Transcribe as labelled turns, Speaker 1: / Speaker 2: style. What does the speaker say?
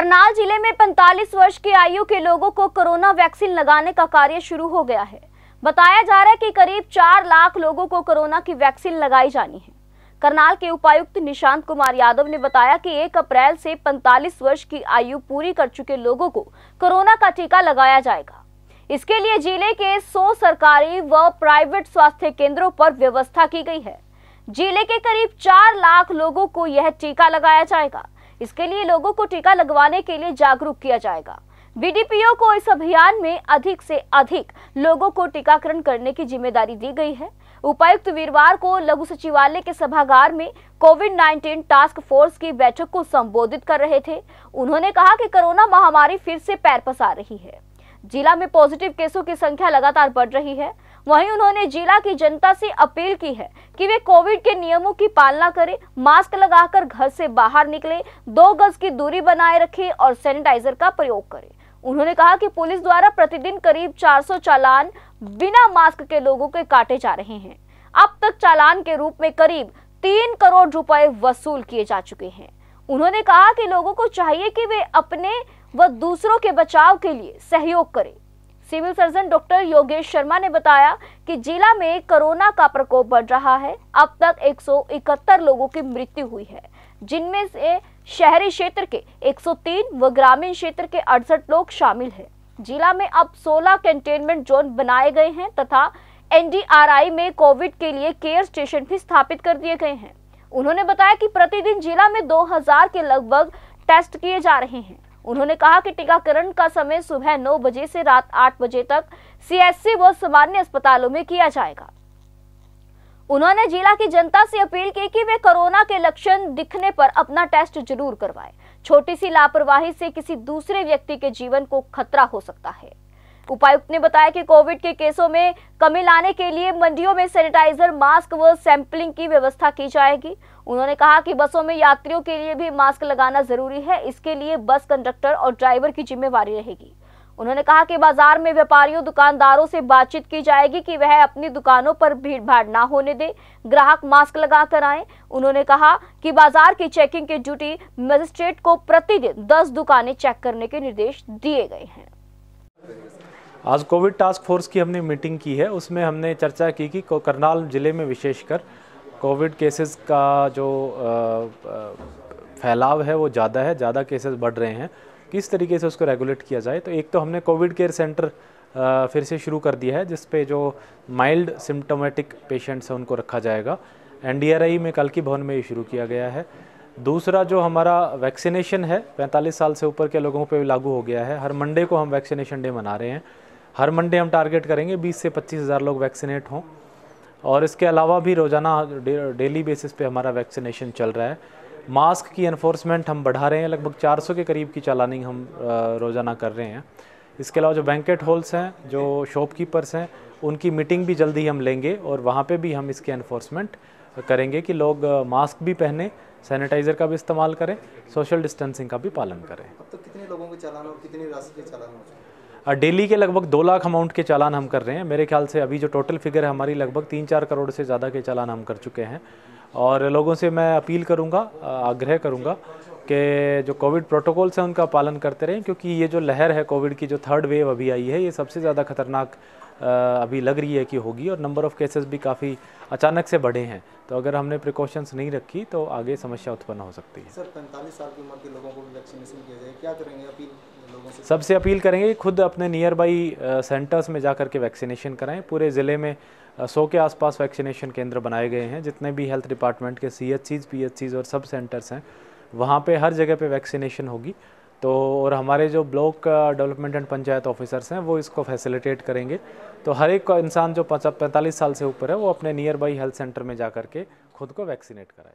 Speaker 1: करनाल जिले में 45 वर्ष की आयु के लोगों को कोरोना वैक्सीन लगाने का कार्य शुरू हो गया है बताया जा रहा है कि करीब 4 लाख लोगों को कोरोना की वैक्सीन लगाई जानी है करनाल के उपायुक्त निशांत कुमार यादव ने बताया कि 1 अप्रैल से 45 वर्ष की आयु पूरी कर चुके लोगों को कोरोना का टीका लगाया जाएगा इसके लिए जिले के सौ सरकारी व प्राइवेट स्वास्थ्य केंद्रों पर व्यवस्था की गई है जिले के करीब चार लाख लोगों को यह टीका लगाया जाएगा इसके लिए लोगों को टीका लगवाने के लिए जागरूक किया जाएगा बीडीपीओ को इस अभियान में अधिक से अधिक लोगों को टीकाकरण करने की जिम्मेदारी दी गई है उपायुक्त वीरवार को लघु सचिवालय के सभागार में कोविड 19 टास्क फोर्स की बैठक को संबोधित कर रहे थे उन्होंने कहा कि कोरोना महामारी फिर से पैर पसार रही है जिला में पॉजिटिव केसों की संख्या लगातार बढ़ रही है वहीं उन्होंने जिला की जनता से अपील की है कि वे कोविड के नियमों की पालना करें मास्क लगाकर घर से बाहर निकले दो गज की दूरी बनाए रखे और सैनिटाइजर का प्रयोग करें उन्होंने कहा कि पुलिस द्वारा प्रतिदिन करीब 400 चालान बिना मास्क के लोगों के काटे जा रहे हैं अब तक चालान के रूप में करीब तीन करोड़ रुपए वसूल किए जा चुके हैं उन्होंने कहा कि लोगों को चाहिए कि वे अपने व दूसरों के बचाव के लिए सहयोग करें civil surgeon doctor Yogesh Sharma ने बताया कि जिला में कोरोना का प्रकोप बढ़ रहा है अब तक 171 लोगों की मृत्यु हुई है जिनमें से शहरी क्षेत्र के 103 व ग्रामीण क्षेत्र के अड़सठ लोग शामिल हैं जिला में अब 16 कंटेनमेंट जोन बनाए गए हैं तथा एनडीआरआई में कोविड के लिए केयर स्टेशन भी स्थापित कर दिए गए हैं उन्होंने बताया कि प्रतिदिन जिला में 2000 के लगभग टेस्ट किए जा रहे हैं उन्होंने कहा कि टीकाकरण का समय सुबह नौ बजे से रात आठ बजे तक सीएससी व सामान्य अस्पतालों में किया जाएगा उन्होंने जिला की जनता से अपील की कि वे कोरोना के लक्षण दिखने पर अपना टेस्ट जरूर करवाएं। छोटी सी लापरवाही से किसी दूसरे व्यक्ति के जीवन को खतरा हो सकता है उपायुक्त ने बताया कि कोविड के केसों में कमी लाने के लिए मंडियों में सैनिटाइजर मास्क व सैंपलिंग की व्यवस्था की जाएगी उन्होंने कहा कि बसों में यात्रियों के लिए भी मास्क लगाना जरूरी है इसके लिए बस कंडक्टर और ड्राइवर की जिम्मेवारी रहेगी उन्होंने कहा कि बाजार में व्यापारियों दुकानदारों से बातचीत की जाएगी कि वह अपनी दुकानों पर भीड़ भाड़ ना होने दे ग्राहक मास्क लगा कर आए उन्होंने कहा कि बाजार की चेकिंग की ड्यूटी मजिस्ट्रेट को प्रतिदिन 10 दुकानें चेक करने के निर्देश दिए गए हैं
Speaker 2: आज कोविड टास्क फोर्स की हमने मीटिंग की है उसमें हमने चर्चा की कि करनाल ज़िले में विशेषकर कोविड केसेस का जो फैलाव है वो ज़्यादा है ज़्यादा केसेस बढ़ रहे हैं किस तरीके से उसको रेगुलेट किया जाए तो एक तो हमने कोविड केयर सेंटर फिर से शुरू कर दिया है जिस पे जो माइल्ड सिम्टोमेटिक पेशेंट्स हैं उनको रखा जाएगा एन में कल की भवन में ये शुरू किया गया है दूसरा जो हमारा वैक्सीनेशन है 45 साल से ऊपर के लोगों पर लागू हो गया है हर मंडे को हम वैक्सीनेशन डे मना रहे हैं हर मंडे हम टारगेट करेंगे बीस से पच्चीस हज़ार लोग वैक्सीनेट हों और इसके अलावा भी रोज़ाना डेली बेसिस पे हमारा वैक्सीनेशन चल रहा है मास्क की इन्फोर्समेंट हम बढ़ा रहे हैं लगभग 400 के करीब की चालानिंग हम रोज़ाना कर रहे हैं इसके अलावा जो बैंकेट हॉल्स हैं जो शॉपकीपर्स हैं उनकी मीटिंग भी जल्दी हम लेंगे और वहाँ पर भी हम इसकी इन्फोर्समेंट करेंगे कि लोग मास्क भी पहने सैनिटाइज़र का भी इस्तेमाल करें सोशल डिस्टेंसिंग का भी पालन करें अब तो कितने लोगों के चालान और कितनी राशि के चालान हो चुके हैं डेली के लगभग दो लाख अमाउंट के चालान हम कर रहे हैं मेरे ख्याल से अभी जो टोटल फिगर है हमारी लगभग तीन चार करोड़ से ज़्यादा के चालान हम कर चुके हैं और लोगों से मैं अपील करूँगा आग्रह करूँगा कि जो कोविड प्रोटोकॉल्स हैं उनका पालन करते रहें क्योंकि ये जो लहर है कोविड की जो थर्ड वेव अभी आई है ये सबसे ज़्यादा खतरनाक अभी लग रही है कि होगी और नंबर ऑफ़ केसेस भी काफ़ी अचानक से बढ़े हैं तो अगर हमने प्रिकॉशंस नहीं रखी तो आगे समस्या उत्पन्न हो सकती है सर पैंतालीस साल की उम्र के लोगों को वैक्सीनेशन किया जाए क्या करेंगे अपील लोगों से सबसे अपील करेंगे खुद अपने नियर बाई सेंटर्स में जा करके वैक्सीनेशन कराएं पूरे ज़िले में सौ के आसपास वैक्सीनेशन केंद्र बनाए गए हैं जितने भी हेल्थ डिपार्टमेंट के C H Cs P H Cs और सब सेंटर्स हैं वहाँ पर हर जगह पर वैक्सीनेशन होगी तो और हमारे जो block development and panchayat officers हैं वो इसको फैसिलिटेट करेंगे तो हर एक इंसान जो पैंतालीस साल से ऊपर है वो अपने नियर बाई हेल्थ सेंटर में जा करके खुद को वैक्सीनेट कराए